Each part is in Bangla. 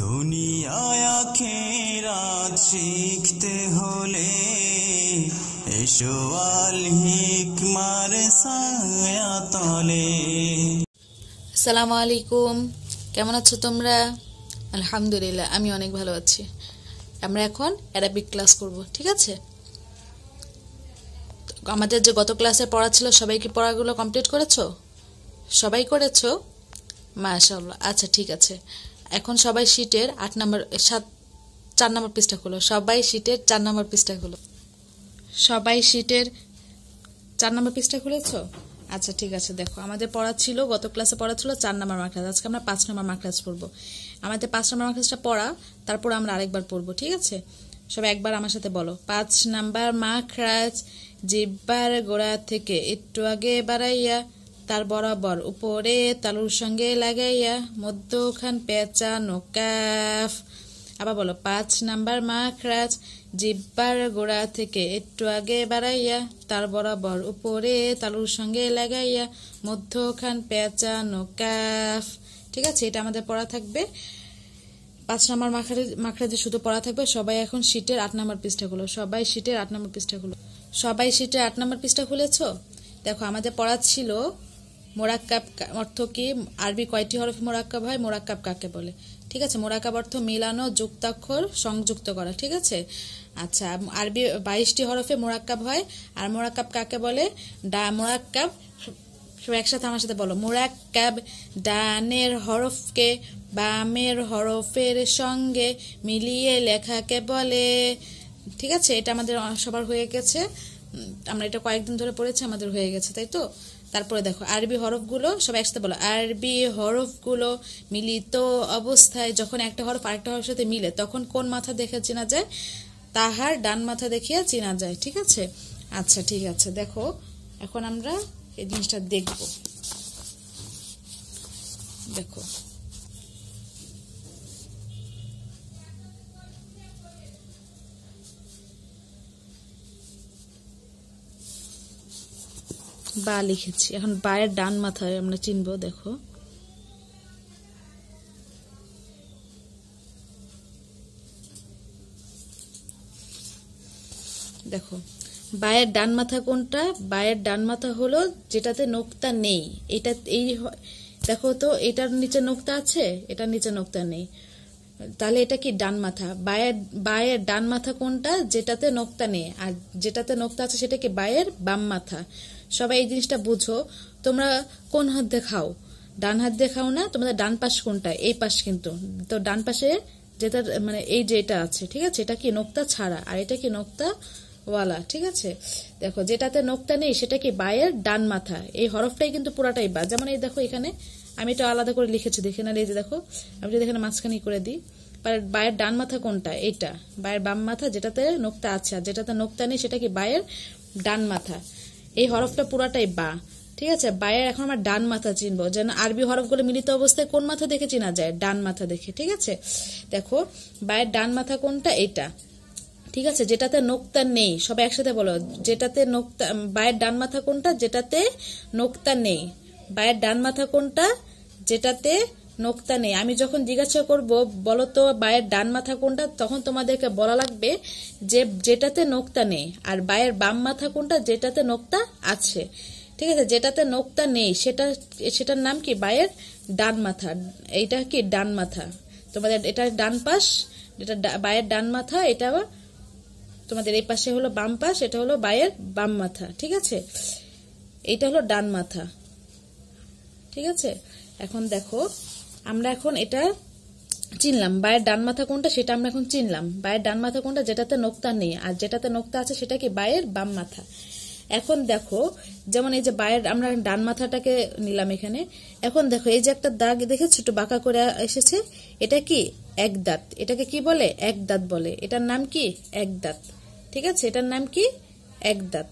দুনিয়া খেরা শিখতে হলে এসো আল হিকমার সায়া তলে আসসালামু আলাইকুম কেমন আছো তোমরা আলহামদুলিল্লাহ আমি অনেক ভালো আছি আমরা এখন অ্যারাবিক ক্লাস করব ঠিক আছে আমাদের যে গত ক্লাসে পড়া ছিল সবাই কি পড়াগুলো কমপ্লিট করেছো সবাই করেছো মাশাল্লাহ আচ্ছা ঠিক আছে এখন সবাই শীটের আট নম্বর সাত চার নম্বর পৃষ্ঠা খুলো সবাই শীটের চার নম্বর পৃষ্ঠা খুলো সবাই শীটের চার নম্বর পৃষ্ঠা খুলেছ আচ্ছা ঠিক আছে দেখো আমাদের পড়া ছিল গত ক্লাসে পড়া ছিল চার নম্বর মার্করাজ আজকে আমরা পাঁচ নম্বর মার্করাজ পড়বো আমাদের পাঁচ নম্বর মার্করাজটা পড়া তারপর আমরা আরেকবার পড়বো ঠিক আছে সবাই একবার আমার সাথে বলো পাঁচ নাম্বার মাখরাজ জিব্বার গোড়া থেকে একটু আগে বাড়াইয়া তার বরাবর উপরে তালুর সঙ্গে লাগাইয়া মধ্যখান পেঁচা নৌকাফ আবার বলো পাঁচ নাম্বার মাখরাজ জিব্বার গোড়া থেকে একটু আগে বাড়াইয়া তার বরাবর উপরে তালুর সঙ্গে লাগাইয়া মধ্যখান পেঁচা নৌকাফ ঠিক আছে এটা আমাদের পড়া থাকবে পাঁচ নাম্বার মাখরা মাখরাজে শুধু পড়া থাকবে সবাই এখন শীতের আট নাম্বার পৃষ্ঠা খুলো সবাই শীতের আট নাম্বার পৃষ্ঠা খুলো সবাই শীতের আট নাম্বার পৃষ্ঠা খুলেছ দেখো আমাদের পড়া ছিল মোরাক্কাব অর্থ কি আরবি কয়টি হরফ মোরাক্কাব হয় মোরাক্কাব কাকে বলে ঠিক আছে মোরাকাব অর্থ মিলানো যুক্তাক্ষর সংযুক্ত করা ঠিক আছে আচ্ছা আরবি বাইশটি হরফে মোরাক্কাব হয় আর মোরাক্কাব কাকে বলে ডা মোরাক্কাব সব একসাথে আমার সাথে বলো মোরাক্কাব ডানের হরফকে বামের হরফের সঙ্গে মিলিয়ে লেখাকে বলে ঠিক আছে এটা আমাদের সবার হয়ে গেছে আমরা এটা কয়েকদিন ধরে পড়েছি আমাদের হয়ে গেছে তাই তো তারপরে দেখো আরবি হরফগুলো সব একসাথে বলো আরবি হরফগুলো মিলিত অবস্থায় যখন একটা হরফ আরেকটা হরফের সাথে মিলে তখন কোন মাথা দেখে চেনা যায় তাহার ডান মাথা দেখিয়া চেনা যায় ঠিক আছে আচ্ছা ঠিক আছে দেখো এখন আমরা এই জিনিসটা দেখব দেখো বা লিখেছি এখন বায়ের ডান মাথায় আমরা চিনব দেখো দেখো বায়ের ডান মাথা কোনটা বায়ের ডান মাথা হলো যেটাতে নোকতা নেই এটা এই দেখো তো এটার নিচে নোকতা আছে এটার নিচে নোকতা নেই তাহলে এটা কি ডান মাথা বায়ের বায়ের ডান মাথা কোনটা যেটাতে নোক্তা নেই আর যেটাতে নোক্তা আছে সেটা কি বায়ের বাম মাথা সবাই এই জিনিসটা বুঝো তোমরা কোন হাত দিয়ে খাও ডান হাত দিয়ে খাও না তোমাদের ডান পাশ কোনটা এই পাশ কিন্তু তো ডান পাশে যেটা মানে এই যে এটা আছে ঠিক আছে এটা কি নোক্তা ছাড়া আর এটা কি নোক্তা ওয়ালা ঠিক আছে দেখো যেটাতে নোক্তা নেই সেটা কি বায়ের ডান মাথা এই হরফটাই কিন্তু পুরাটাই বা যেমন এই দেখো এখানে আমি এটা আলাদা করে লিখেছি দেখে না এই যে দেখো আমি যদি এখানে মাঝখানি করে দিই বায়ের ডান মাথা কোনটা এটা বায়ের বাম মাথা যেটাতে নোকতা আছে আর যেটাতে নোকতা নেই সেটা কি বায়ের ডান মাথা এই হরফটা পুরাটাই বা ঠিক আছে বায়ের এখন আমার ডান মাথা চিনব যেন আরবি হরফগুলো মিলিত অবস্থায় কোন মাথা দেখে চিনা যায় ডান মাথা দেখে ঠিক আছে দেখো বায়ের ডান মাথা কোনটা এটা ঠিক আছে যেটাতে নোকতা নেই সবাই একসাথে বলো যেটাতে নোকতা বায়ের ডান মাথা কোনটা যেটাতে নোকতা নেই বায়ের ডান মাথা কোনটা যেটাতে নোকতা নেই আমি যখন জিজ্ঞাসা করব বলো তো বায়ের ডান মাথা কোনটা তখন তোমাদেরকে বলা লাগবে যে যেটাতে নোকতা নেই আর বায়ের বাম মাথা কোনটা যেটাতে নোকতা আছে ঠিক আছে যেটাতে নোকতা নেই সেটা সেটার নাম কি বায়ের ডান মাথা এইটা কি ডান মাথা তোমাদের এটা ডান পাশ এটা বায়ের ডান মাথা এটা তোমাদের এই পাশে হলো বাম পাশ এটা হলো বায়ের বাম মাথা ঠিক আছে এটা হলো ডান মাথা ঠিক আছে এখন দেখো আমরা এখন এটা চিনলাম বায়ের ডান মাথা কোনটা সেটা আমরা এখন চিনলাম বায়ের ডান মাথা কোনটা যেটাতে নোক্তা নেই আর যেটাতে নোক্তা আছে সেটা কি বায়ের বাম মাথা এখন দেখো যেমন এই যে বায়ের আমরা ডান মাথাটাকে নিলাম এখানে এখন দেখো এই যে একটা দাগ দেখে ছোট বাঁকা করে এসেছে এটা কি এক দাঁত এটাকে কি বলে এক দাঁত বলে এটার নাম কি এক দাঁত ঠিক আছে এটার নাম কি এক দাঁত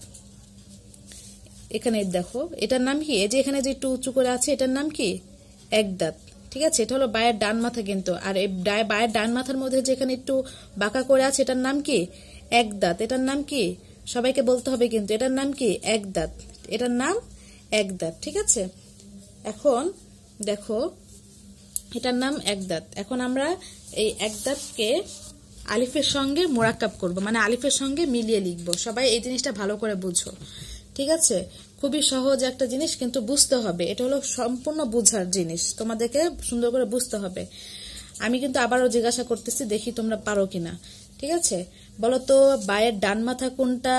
এখানে দেখো এটার নাম কি এই যে এখানে যে একটু উঁচু করে আছে এটার নাম কি এক দাঁত ঠিক আছে এটা হলো বায়ের ডান মাথা কিন্তু আর এই বায়ের ডান মাথার মধ্যে যেখানে একটু বাঁকা করে আছে এটার নাম কি এক দাঁত এটার নাম কি সবাইকে বলতে হবে কিন্তু এটার নাম কি এক দাঁত এটার নাম এক দাঁত ঠিক আছে এখন দেখো এটার নাম এক দাঁত এখন আমরা এই এক দাঁতকে আলিফের সঙ্গে মোরাক্কাব করব মানে আলিফের সঙ্গে মিলিয়ে লিখব সবাই এই জিনিসটা ভালো করে বুঝো ঠিক আছে খুবই সহজ একটা জিনিস কিন্তু বুঝতে হবে এটা হলো সম্পূর্ণ বুঝার জিনিস তোমাদেরকে সুন্দর করে বুঝতে হবে আমি কিন্তু আবারও জিজ্ঞাসা করতেছি দেখি তোমরা পারো কিনা ঠিক আছে বলো তো বায়ের ডান মাথা কোনটা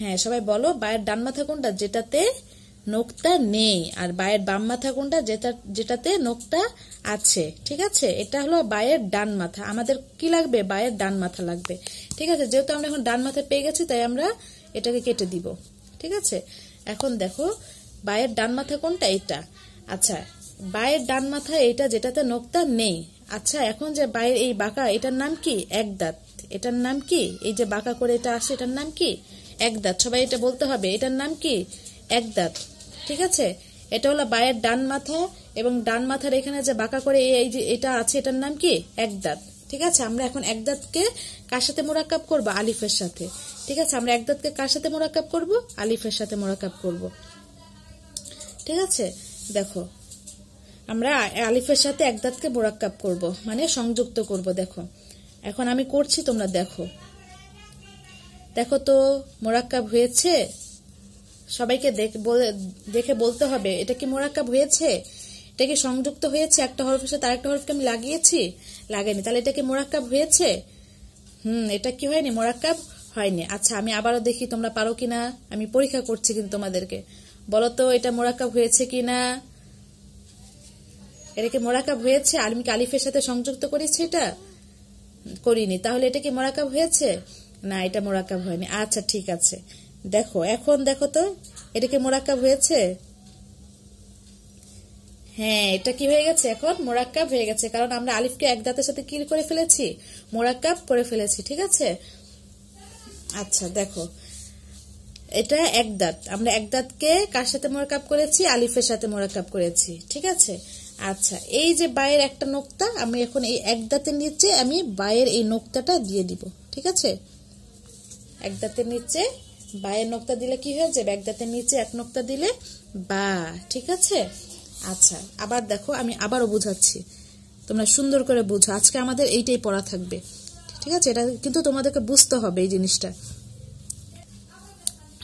হ্যাঁ সবাই বলো বায়ের ডান মাথা কোনটা যেটাতে নোকটা নেই আর বায়ের বাম মাথা কোনটা যেটা যেটাতে নোকটা আছে ঠিক আছে এটা হলো বায়ের ডান মাথা আমাদের কি লাগবে বায়ের ডান মাথা লাগবে ঠিক আছে যেহেতু আমরা এখন ডান মাথা পেয়ে গেছি তাই আমরা এটাকে কেটে দিব ঠিক আছে এখন দেখো বায়ের ডান মাথা কোনটা এটা আচ্ছা বায়ের ডান মাথা এটা যেটাতে নোকটা নেই আচ্ছা এখন যে বায়ের এই বাঁকা এটার নাম কি এক দাঁত এটার নাম কি এই যে বাঁকা করে এটা আসে এটার নাম কি এক দাঁত সবাই এটা বলতে হবে এটার নাম কি এক দাঁত ঠিক আছে এটা হলো বায়ের ডান মাথা এবং ডান মাথার এখানে যে বাঁকা করে এই যে এটা আছে এটার নাম কি এক দাঁত ঠিক আছে আমরা এখন এক দাঁতকে কার সাথে মোরাক্কাব করবো আলিফের সাথে ঠিক আছে আমরা এক দাঁতকে কার সাথে মোরাক্কাব করবো আলিফের সাথে মোরাক্কাব করব ঠিক আছে দেখো আমরা আলিফের সাথে এক দাঁতকে মোরাক্কাব করব মানে সংযুক্ত করব দেখো এখন আমি করছি তোমরা দেখো দেখো তো মোরাক্কাব হয়েছে সবাইকে দেখে বলতে হবে এটা কি মোরাক্কাব হয়েছে এটা কি সংযুক্ত হয়েছে একটা হরফের সাথে আরেকটা হরফকে আমি লাগিয়েছি লাগাইনি তাহলে এটা কি মোরাক্কাব হয়েছে হুম এটা কি হয়নি মোরাক্কাব হয়নি আচ্ছা আমি আবারও দেখি তোমরা পারো কিনা আমি পরীক্ষা করছি কিন্তু তোমাদেরকে বলো তো এটা মোরাক্কাব হয়েছে কিনা এটা কি মোরাকাব হয়েছে আমি কালিফের সাথে সংযুক্ত করেছি এটা করিনি তাহলে এটা কি মোরাকাব হয়েছে না এটা মোরাকাব হয়নি আচ্ছা ঠিক আছে দেখো এখন দেখো তো এটা কি মোরাক্কাব হয়েছে হ্যাঁ এটা কি হয়ে গেছে এখন মোরাক্কাব হয়ে গেছে কারণ আমরা আলিফকে এক দাঁতের সাথে কিল করে ফেলেছি মোরাক্কাব করে ফেলেছি ঠিক আছে আচ্ছা দেখো এটা এক দাঁত আমরা এক দাঁতকে কার সাথে মোরাক্কাব করেছি আলিফের সাথে মোরাক্কাব করেছি ঠিক আছে আচ্ছা এই যে বায়ের একটা নোকতা আমি এখন এই এক দাঁতের নিচে আমি বায়ের এই নোকতাটা দিয়ে দিব ঠিক আছে এক দাঁতের নিচে বায়ের নোক্তা দিলে কি হয়ে যাবে দাঁতের নিচে এক নোক্তা দিলে বা ঠিক আছে আচ্ছা আবার দেখো আমি আবারও বোঝাচ্ছি তোমরা সুন্দর করে বুঝো আজকে আমাদের এইটাই পড়া থাকবে ঠিক আছে এটা কিন্তু তোমাদেরকে বুঝতে হবে এই জিনিসটা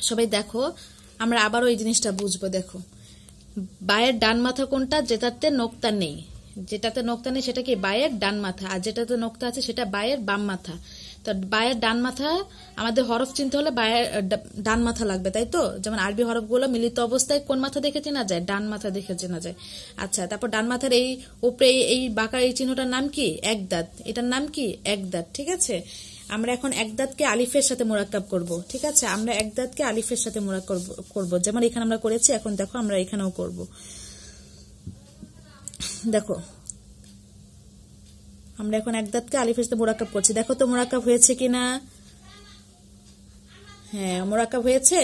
সবাই দেখো আমরা আবারও এই জিনিসটা বুঝবো দেখো বায়ের ডান মাথা কোনটা যেটাতে নোক্তা নেই যেটাতে নোক্তা নেই সেটা কি বায়ের ডান মাথা আর যেটাতে নোক্তা আছে সেটা বায়ের বাম মাথা তা বায়ের ডান মাথা আমাদের হরফ চিনতে হলে বায়ের ডান মাথা লাগবে তাই তো যেমন আরবি হরফগুলো মিলিত অবস্থায় কোন মাথা দেখে চেনা যায় ডান মাথা দেখে চেনা যায় আচ্ছা তারপর ডান মাথার এই উপরে এই বাঁকার এই চিহ্নটার নাম কি এক দাঁত এটার নাম কি এক দাঁত ঠিক আছে আমরা এখন এক দাঁতকে আলিফের সাথে মোরাক্কাব করব ঠিক আছে আমরা এক দাঁতকে আলিফের সাথে মোরাক করব যেমন এখানে আমরা করেছি এখন দেখো আমরা এখানেও করব দেখো আমরা এখন একদাতকে আলিফের সাথে মোরাকাব করছি দেখো তো মোরাকাব হয়েছে কিনা হ্যাঁ মোরাকাব হয়েছে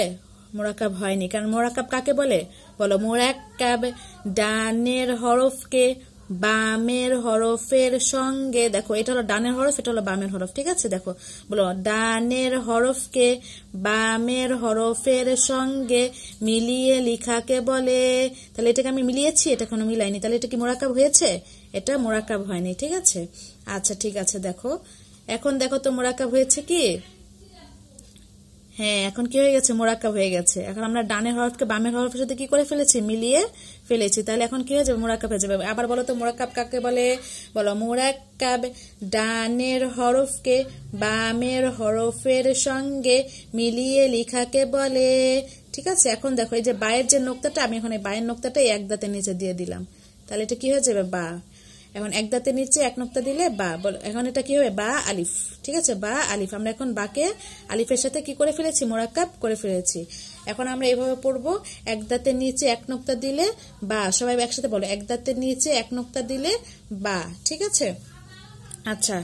মোরাকাব হয়নি কারণ মোরাকাব কাকে বলে বলো মোরাকাব ডানের হরফকে বামের হরফের সঙ্গে দেখো এটা হলো ডানের হরফ এটা হলো বামের হরফ ঠিক আছে দেখো বলো ডানের হরফকে বামের হরফের সঙ্গে মিলিয়ে লিখাকে বলে তাহলে এটাকে আমি মিলিয়েছি এটা কোনো মিলাইনি তাহলে এটা কি মোরাকাব হয়েছে এটা মোরাকাব হয়নি ঠিক আছে আচ্ছা ঠিক আছে দেখো এখন দেখো তো মোরাকাব হয়েছে কি হ্যাঁ এখন কি হয়ে গেছে মোরাক্কাব হয়ে গেছে এখন আমরা ডানের হরফকে বামের হরফের সাথে কি করে ফেলেছি মিলিয়ে ফেলেছি তাহলে এখন কি হয়ে যাবে মোরাক্কাব হয়ে যাবে আবার বলো তো মোরাক্কাব কাকে বলে বলো মোরাক্কাব ডানের হরফকে বামের হরফের সঙ্গে মিলিয়ে লিখাকে বলে ঠিক আছে এখন দেখো এই যে বায়ের যে নোক্তাটা আমি এখন এই বায়ের নোক্তাটাই এক দাঁতের নিচে দিয়ে দিলাম তাহলে এটা কি হয়ে যাবে বা এখন এক দাঁতের নিচে এক নক্তা দিলে বা এখন এটা কি হবে বা আলিফ ঠিক আছে বা আলিফ আমরা এখন বাকে আলিফের সাথে কি করে ফেলেছি মোরাক্কাব করে ফেলেছি এখন আমরা এভাবে পড়ব এক দাঁতের নিচে এক নক্তা দিলে বা সবাই একসাথে বলো এক দাঁতের নিচে এক নক্তা দিলে বা ঠিক আছে আচ্ছা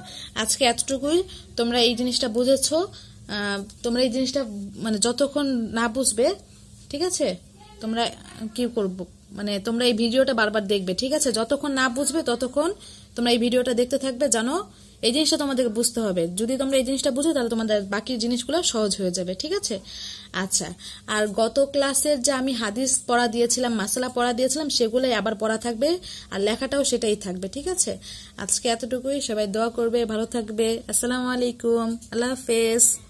আজকে এতটুকুই তোমরা এই জিনিসটা বুঝেছ তোমরা এই জিনিসটা মানে যতক্ষণ না বুঝবে ঠিক আছে তোমরা কি করবো মানে তোমরা এই ভিডিওটা বারবার দেখবে ঠিক আছে যতক্ষণ না বুঝবে ততক্ষণ তোমরা এই ভিডিওটা দেখতে থাকবে জানো এই জিনিসটা তোমাদেরকে বুঝতে হবে যদি তোমরা এই জিনিসটা বুঝো তাহলে তোমাদের বাকি জিনিসগুলো সহজ হয়ে যাবে ঠিক আছে আচ্ছা আর গত ক্লাসের যে আমি হাদিস পড়া দিয়েছিলাম মাসালা পড়া দিয়েছিলাম সেগুলোই আবার পড়া থাকবে আর লেখাটাও সেটাই থাকবে ঠিক আছে আজকে এতটুকুই সবাই দোয়া করবে ভালো থাকবে আসসালামু আলাইকুম আল্লাহ হাফেজ